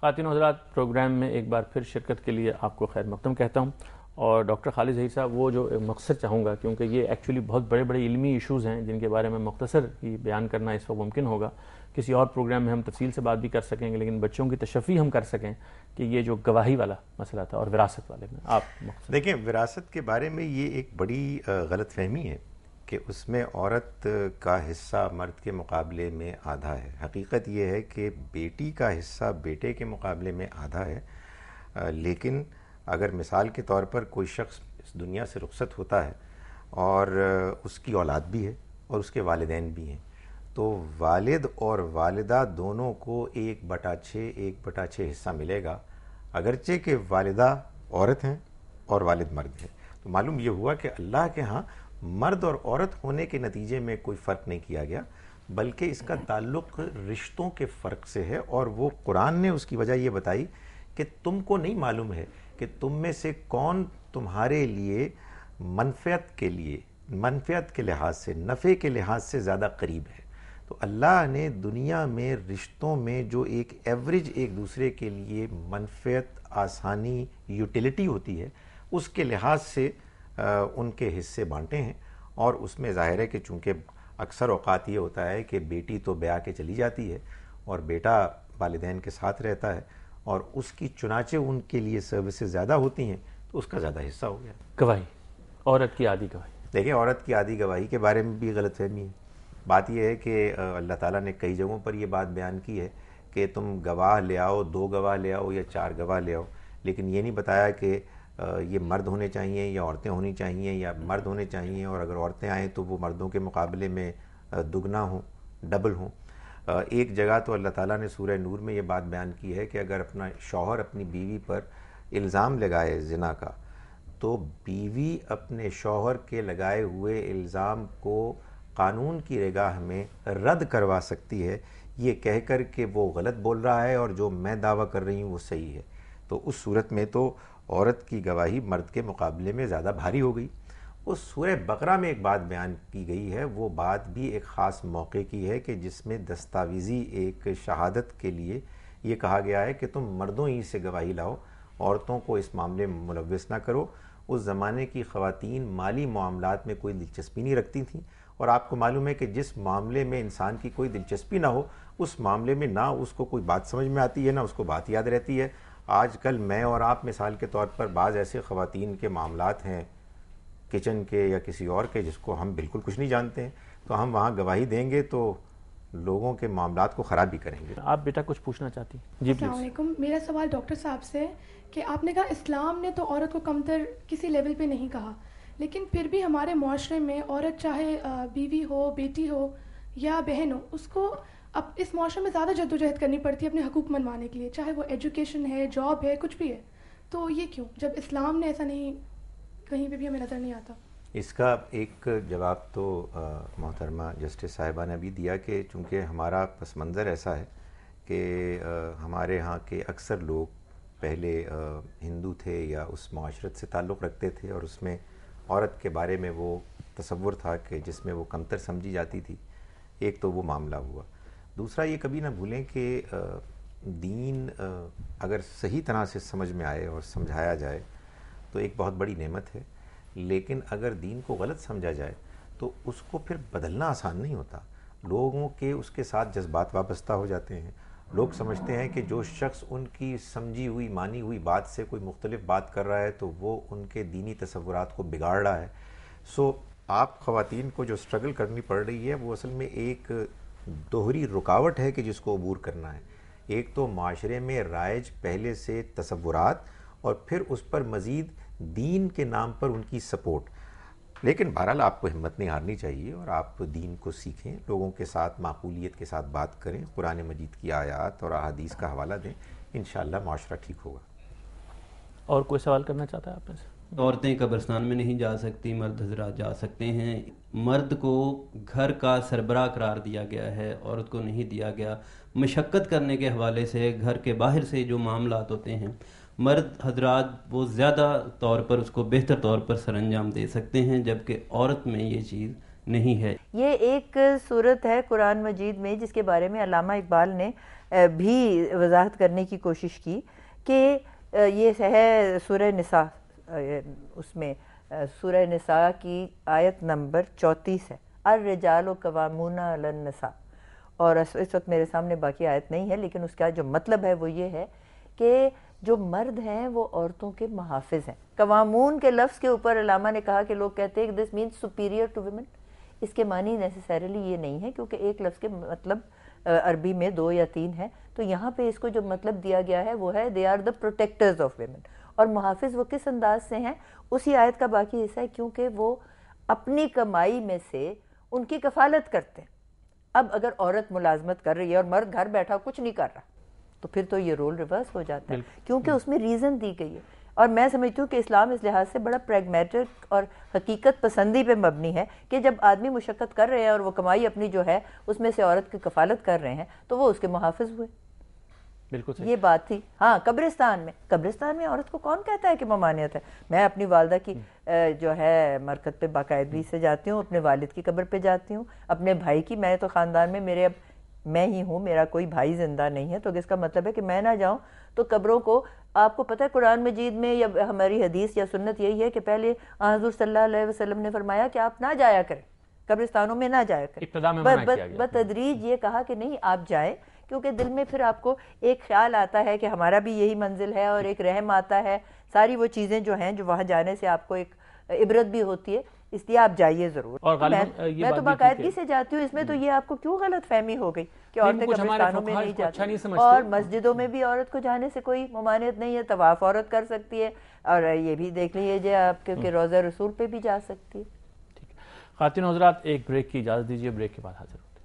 खातिन हजरात प्रोग्राम में एक बार फिर शिरकत के लिए आपको खैर मकदम कहता हूँ और डॉक्टर खालिद जही साहब वो जो मकसद चाहूँगा क्योंकि ये एक्चुअली बहुत बड़े बड़े इलमी इशूज़ हैं जिनके बारे में मख्तसर ही बयान करना इस वक्त मुमकिन होगा किसी और प्रोग्राम में हम तफसील से बात भी कर सकेंगे लेकिन बच्चों की तशफ़ी हम कर सकें कि ये जो गवाही वाला मसला था और विरासत वाले में आप देखें विरासत के बारे में ये एक बड़ी गलत फहमी है कि उसमें औरत का हिस्सा मर्द के मुकाबले में आधा है हकीकत यह है कि बेटी का हिस्सा बेटे के मुकाबले में आधा है लेकिन अगर मिसाल के तौर पर कोई शख्स इस दुनिया से रुखसत होता है और उसकी औलाद भी है और उसके वालदेन भी हैं तो वालिद और वालदा दोनों को एक बटा छः एक बटा छः हिस्सा मिलेगा अगरचे के वालदा औरत हैं और वालिद मर्द हैं तो मालूम ये हुआ कि अल्लाह के यहाँ मर्द और औरत होने के नतीजे में कोई फ़र्क नहीं किया गया बल्कि इसका ताल्लुक रिश्तों के फ़र्क से है और वो कुरान ने उसकी वजह ये बताई कि तुमको नहीं मालूम है कि तुम में से कौन तुम्हारे लिए मनफियत के लिए मनफियत के लिहाज से नफ़े के लिहाज से ज़्यादा करीब है तो अल्लाह ने दुनिया में रिश्तों में जो एक एवरेज एक दूसरे के लिए मनफियत आसानी यूटिलिटी होती है उसके लिहाज से उनके हिस्से बांटे हैं और उसमें ज़ाहिर है कि चूँकि अक्सर अवत ये होता है कि बेटी तो ब्याह के चली जाती है और बेटा वालदेन के साथ रहता है और उसकी चुनाचे उनके लिए सर्विसेज ज़्यादा होती हैं तो उसका ज़्यादा हिस्सा हो गया गवाही औरत की आधी गवाही देखिए औरत की आधी गवाही के बारे में भी गलत फहमी है बात यह है कि अल्लाह ताला ने कई जगहों पर यह बात बयान की है कि तुम गवाह ले आओ दो गवाह ले आओ या चार गवाह ले आओ लेकिन ये नहीं बताया कि ये मर्द होने चाहिए या औरतें होनी चाहिए या मर्द होने चाहिए और अगर औरतें आएँ तो वो मर्दों के मुकाबले में दुगना हों डबल हों एक जगह तो अल्लाह ताला ने सूर्य नूर में ये बात बयान की है कि अगर अपना शौहर अपनी बीवी पर इल्ज़ाम लगाए जिना का तो बीवी अपने शौहर के लगाए हुए इल्ज़ाम को कानून की रगाह में रद्द करवा सकती है ये कह कर के वो गलत बोल रहा है और जो मैं दावा कर रही हूँ वो सही है तो उस सूरत में तो औरत की गवाही मर्द के मुकाबले में ज़्यादा भारी हो गई उस सूर्य बकरा में एक बात बयान की गई है वो बात भी एक ख़ास मौके की है कि जिसमें दस्तावेज़ी एक शहादत के लिए ये कहा गया है कि तुम मर्दों ही से गवाही लाओ औरतों को इस मामले में मुलवस ना करो उस ज़माने की ख़वातीन माली मामलों में कोई दिलचस्पी नहीं रखती थी और आपको मालूम है कि जिस मामले में इंसान की कोई दिलचस्पी ना हो उस मामले में ना उसको कोई बात समझ में आती है ना उसको बात याद रहती है आजकल मैं और आप मिसाल के तौर पर बाज़ ऐसे ख़वातीन के मामला हैं किचन के या किसी और के जिसको हम बिल्कुल कुछ नहीं जानते हैं तो हम वहाँ गवाही देंगे तो लोगों के मामला को ख़राब भी करेंगे आप बेटा कुछ पूछना चाहती जी अलैक्म मेरा सवाल डॉक्टर साहब से कि आपने कहा इस्लाम ने तो औरत को कमतर किसी लेवल पे नहीं कहा लेकिन फिर भी हमारे माशरे में औरत चाहे बीवी हो बेटी हो या बहन हो उसको अब इस माशरे में ज़्यादा जद्दोजहद करनी पड़ती है अपने हकूक मनवाने के लिए चाहे वो एजुकेशन है जॉब है कुछ भी है तो ये क्यों जब इस्लाम ने ऐसा नहीं कहीं पे भी हमें नज़र नहीं आता इसका एक जवाब तो मोहतरमा जस्टिस साहिबा ने भी दिया कि चूँकि हमारा पस मंज़र ऐसा है कि हमारे यहाँ के अक्सर लोग पहले हिंदू थे या उस माशरत से ताल्लुक़ रखते थे और उसमें औरत के बारे में वो तस्वुर था कि जिसमें वो कमतर समझी जाती थी एक तो वो मामला हुआ दूसरा ये कभी ना भूलें कि दीन अगर सही तरह से समझ में आए और समझाया जाए तो एक बहुत बड़ी नेमत है लेकिन अगर दीन को गलत समझा जाए तो उसको फिर बदलना आसान नहीं होता लोगों के उसके साथ जज्बात वाबस्ता हो जाते हैं लोग समझते हैं कि जो शख्स उनकी समझी हुई मानी हुई बात से कोई मुख्तलिफ बात कर रहा है तो वो उनके दीनी तस्वुरात को बिगाड़ रहा है सो आप ख़वातीन को जो स्ट्रगल करनी पड़ रही है वो असल में एक दोहरी रुकावट है कि जिसको अबूर करना है एक तो माशरे में राइज पहले से तस्वुरात और फिर उस पर मज़ीद दीन के नाम पर उनकी सपोर्ट लेकिन बहरहाल आपको हिम्मत नहीं हारनी चाहिए और आप दीन को सीखें लोगों के साथ माकूलियत के साथ बात करें कुरान मजीद की आयात और अदीस का हवाला दें इन माशरा ठीक होगा और कोई सवाल करना चाहता है आप में से औरतें कब्रस्तान में नहीं जा सकती मर्द हजरा जा सकते हैं मर्द को घर का सरबरा करार दिया गया है औरत को नहीं दिया गया मशक्क़त करने के हवाले से घर के बाहर से जो मामला होते हैं मर्द हजरात वो ज़्यादा तौर पर उसको बेहतर तौर पर सरंजाम दे सकते हैं जबकि औरत में ये चीज़ नहीं है ये एक सूरत है कुरान मजीद में जिसके बारे में अलामा इकबाल ने भी वजाहत करने की कोशिश की कि ये है सूर निसा उसमें सूर्य नसा की आयत नंबर चौंतीस है अर रजाल और इस वक्त मेरे सामने बाकी आयत नहीं है लेकिन उसका जो मतलब है वो ये है कि जो मर्द हैं वो औरतों के महाफ़ हैं कवामून के लफ्ज़ के ऊपर अलामा ने कहा कि लोग कहते हैं this mean superior to women इसके मानी नेसेसरली ये नहीं है क्योंकि एक लफ्ज़ के मतलब अरबी में दो या तीन है तो यहाँ पे इसको जो मतलब दिया गया है वो है they are the protectors of women और मुहाफिज वो किस अंदाज से हैं उसी आयत का बाकी हिस्सा है क्योंकि वो अपनी कमाई में से उनकी कफालत करते हैं अब अगर औरत मुलाजमत कर रही है और मर्द घर बैठा कुछ नहीं कर रहा तो फिर तो ये रोल रिवर्स हो जाता है क्योंकि हम्म। उसमें रीज़न दी गई है और मैं समझती हूँ कि इस्लाम इस लिहाज से बड़ा प्रेगमेटिक और हकीकत पसंदी पे मबनी है कि जब आदमी मुशक्क़त कर रहे हैं और वो कमाई अपनी जो है उसमें से औरत की कफालत कर रहे हैं तो वो उसके मुहाफ़ हुए बिल्कुल सही। ये बात थी हाँ कब्रिस्तान में कब्रिस्तान में औरत को कौन कहता है कि ममानियत है मैं अपनी वालदा की हम्म। जो है मरकज़ पे बाकायदगी से जाती हूँ अपने वालिद की कब्र पे जाती हूँ अपने भाई की मैं तो ख़ानदान में मेरे अब मैं ही हूँ मेरा कोई भाई जिंदा नहीं है तो इसका मतलब है कि मैं ना जाऊँ तो कब्रों को आपको पता है कुरान मजीद में या हमारी हदीस या सुन्नत यही है कि पहले हजूर सल्ला वसलम ने फरमाया कि आप ना जाया करें कब्रिस्तानों में ना जाया करें बतदरीज ये कहा कि नहीं आप जाएं क्योंकि दिल में फिर आपको एक ख्याल आता है कि हमारा भी यही मंजिल है और एक रहम आता है सारी वो चीज़ें जो हैं जो वहाँ जाने से आपको एक इबरत भी होती है इसलिए आप जाइए जरूर और तो मैं, मैं तो बाकायदगी से जाती हूँ इसमें तो हम्म। ये आपको क्यों गलत फहमी हो गई कि औरतें कब्रिस्तानों में नहीं अच्छा जाती और मस्जिदों में भी औरत को जाने से कोई ममानियत नहीं है तवाफ औरत कर सकती है और ये भी देख लीजिए आप क्योंकि हम्म। रोज़ा रसूल पे भी जा सकती है खातिन हजरात एक ब्रेक की इजाज़त दीजिए ब्रेक के बाद हाजिर